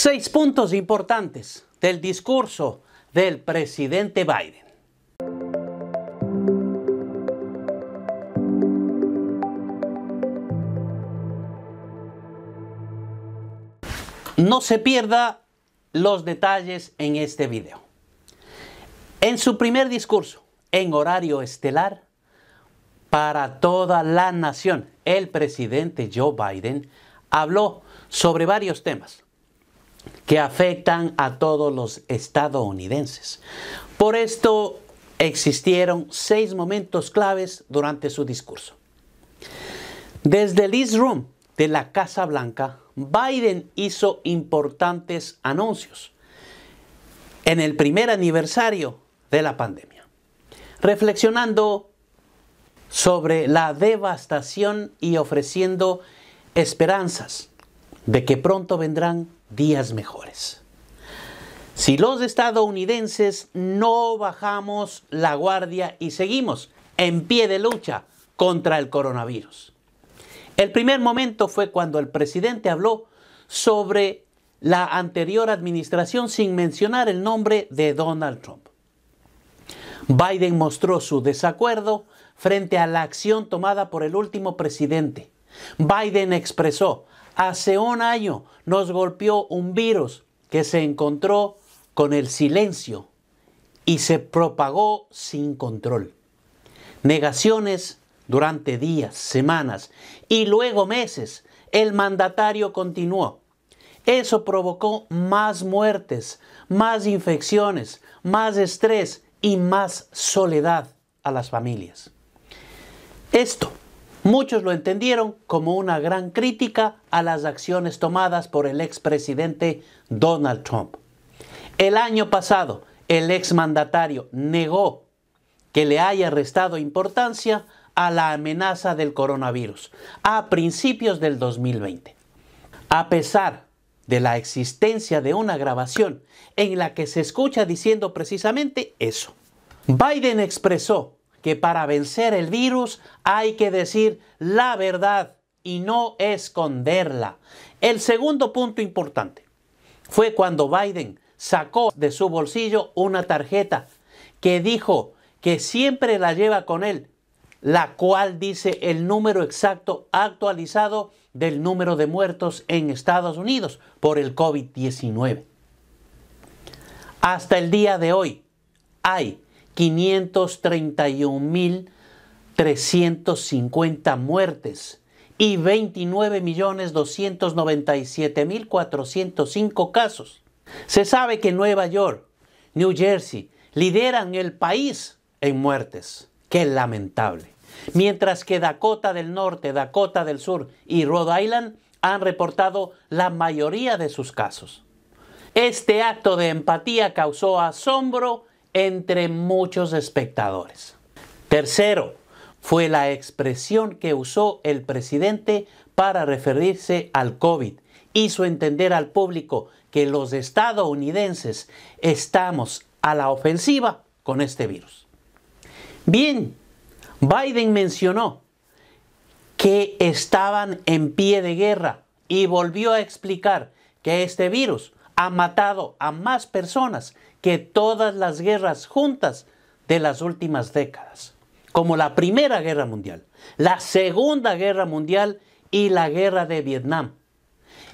Seis puntos importantes del discurso del presidente Biden. No se pierda los detalles en este video. En su primer discurso, en horario estelar, para toda la nación, el presidente Joe Biden habló sobre varios temas, que afectan a todos los estadounidenses. Por esto existieron seis momentos claves durante su discurso. Desde el East Room de la Casa Blanca, Biden hizo importantes anuncios en el primer aniversario de la pandemia, reflexionando sobre la devastación y ofreciendo esperanzas de que pronto vendrán días mejores. Si los estadounidenses no bajamos la guardia y seguimos en pie de lucha contra el coronavirus. El primer momento fue cuando el presidente habló sobre la anterior administración sin mencionar el nombre de Donald Trump. Biden mostró su desacuerdo frente a la acción tomada por el último presidente. Biden expresó, Hace un año nos golpeó un virus que se encontró con el silencio y se propagó sin control. Negaciones durante días, semanas y luego meses. El mandatario continuó. Eso provocó más muertes, más infecciones, más estrés y más soledad a las familias. Esto Muchos lo entendieron como una gran crítica a las acciones tomadas por el expresidente Donald Trump. El año pasado, el exmandatario negó que le haya restado importancia a la amenaza del coronavirus a principios del 2020. A pesar de la existencia de una grabación en la que se escucha diciendo precisamente eso, Biden expresó que para vencer el virus hay que decir la verdad y no esconderla. El segundo punto importante fue cuando Biden sacó de su bolsillo una tarjeta que dijo que siempre la lleva con él, la cual dice el número exacto actualizado del número de muertos en Estados Unidos por el COVID-19. Hasta el día de hoy hay 531.350 muertes y 29.297.405 casos. Se sabe que Nueva York, New Jersey, lideran el país en muertes. Qué lamentable. Mientras que Dakota del Norte, Dakota del Sur y Rhode Island han reportado la mayoría de sus casos. Este acto de empatía causó asombro entre muchos espectadores. Tercero, fue la expresión que usó el presidente para referirse al COVID. Hizo entender al público que los estadounidenses estamos a la ofensiva con este virus. Bien, Biden mencionó que estaban en pie de guerra y volvió a explicar que este virus ha matado a más personas todas las guerras juntas de las últimas décadas, como la Primera Guerra Mundial, la Segunda Guerra Mundial y la Guerra de Vietnam.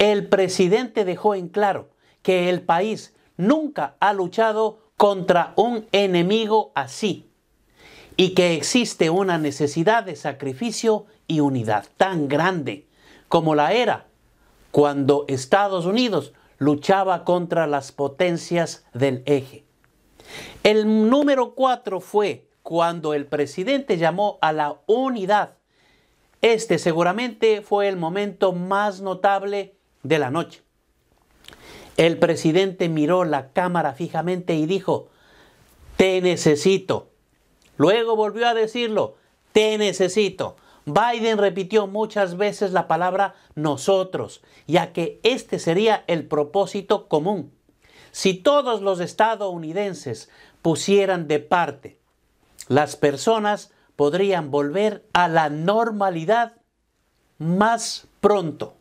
El presidente dejó en claro que el país nunca ha luchado contra un enemigo así y que existe una necesidad de sacrificio y unidad tan grande como la era cuando Estados Unidos luchaba contra las potencias del eje. El número cuatro fue cuando el presidente llamó a la unidad. Este seguramente fue el momento más notable de la noche. El presidente miró la cámara fijamente y dijo, te necesito. Luego volvió a decirlo, te necesito. Biden repitió muchas veces la palabra nosotros, ya que este sería el propósito común. Si todos los estadounidenses pusieran de parte, las personas podrían volver a la normalidad más pronto.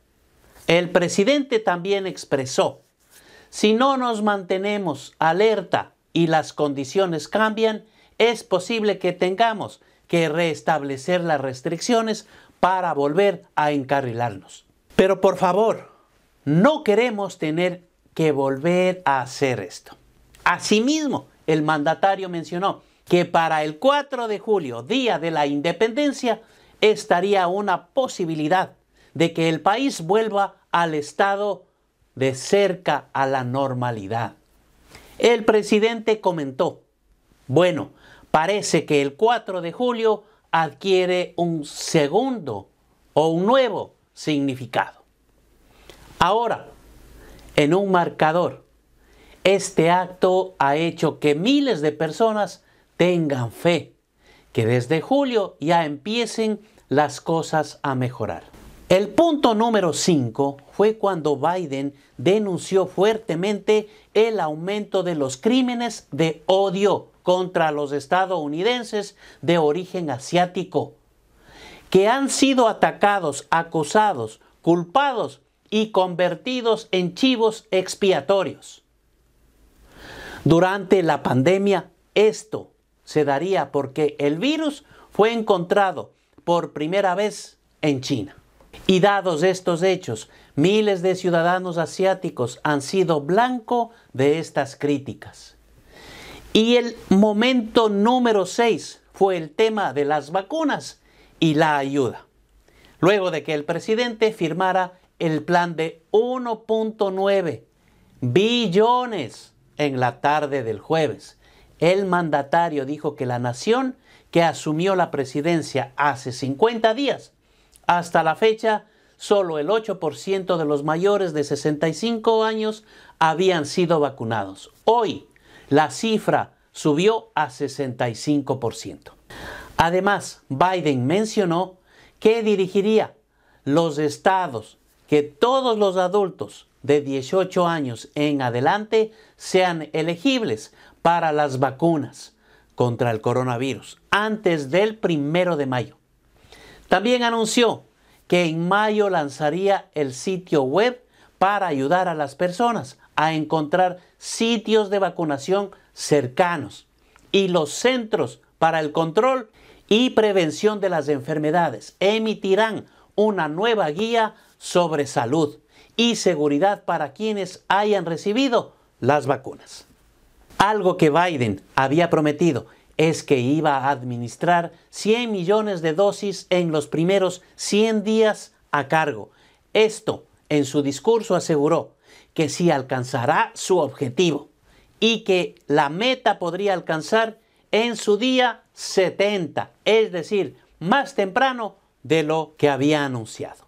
El presidente también expresó, si no nos mantenemos alerta y las condiciones cambian, es posible que tengamos que restablecer las restricciones para volver a encarrilarnos. Pero por favor, no queremos tener que volver a hacer esto. Asimismo, el mandatario mencionó que para el 4 de julio, día de la independencia, estaría una posibilidad de que el país vuelva al estado de cerca a la normalidad. El presidente comentó, bueno, parece que el 4 de julio adquiere un segundo o un nuevo significado. Ahora, en un marcador, este acto ha hecho que miles de personas tengan fe, que desde julio ya empiecen las cosas a mejorar. El punto número 5 fue cuando Biden denunció fuertemente el aumento de los crímenes de odio contra los estadounidenses de origen asiático, que han sido atacados, acusados, culpados y convertidos en chivos expiatorios. Durante la pandemia, esto se daría porque el virus fue encontrado por primera vez en China. Y dados estos hechos, miles de ciudadanos asiáticos han sido blanco de estas críticas. Y el momento número 6 fue el tema de las vacunas y la ayuda. Luego de que el presidente firmara el plan de 1.9 billones en la tarde del jueves, el mandatario dijo que la nación que asumió la presidencia hace 50 días, hasta la fecha, solo el 8% de los mayores de 65 años habían sido vacunados. Hoy, la cifra subió a 65%. Además, Biden mencionó que dirigiría los estados que todos los adultos de 18 años en adelante sean elegibles para las vacunas contra el coronavirus antes del primero de mayo. También anunció que en mayo lanzaría el sitio web para ayudar a las personas a encontrar sitios de vacunación cercanos y los centros para el control y prevención de las enfermedades emitirán una nueva guía sobre salud y seguridad para quienes hayan recibido las vacunas. Algo que Biden había prometido es que iba a administrar 100 millones de dosis en los primeros 100 días a cargo. Esto, en su discurso, aseguró, que si alcanzará su objetivo y que la meta podría alcanzar en su día 70, es decir, más temprano de lo que había anunciado.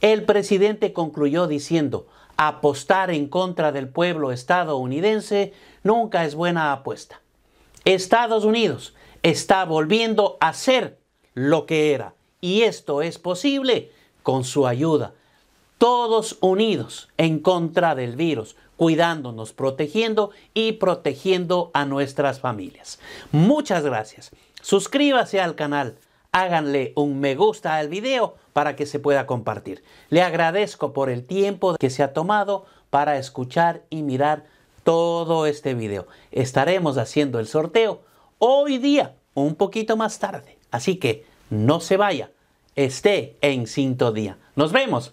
El presidente concluyó diciendo, apostar en contra del pueblo estadounidense nunca es buena apuesta. Estados Unidos está volviendo a ser lo que era y esto es posible con su ayuda, todos unidos en contra del virus, cuidándonos, protegiendo y protegiendo a nuestras familias. Muchas gracias. Suscríbase al canal, háganle un me gusta al video para que se pueda compartir. Le agradezco por el tiempo que se ha tomado para escuchar y mirar todo este video. Estaremos haciendo el sorteo hoy día, un poquito más tarde. Así que no se vaya, esté en día. Nos vemos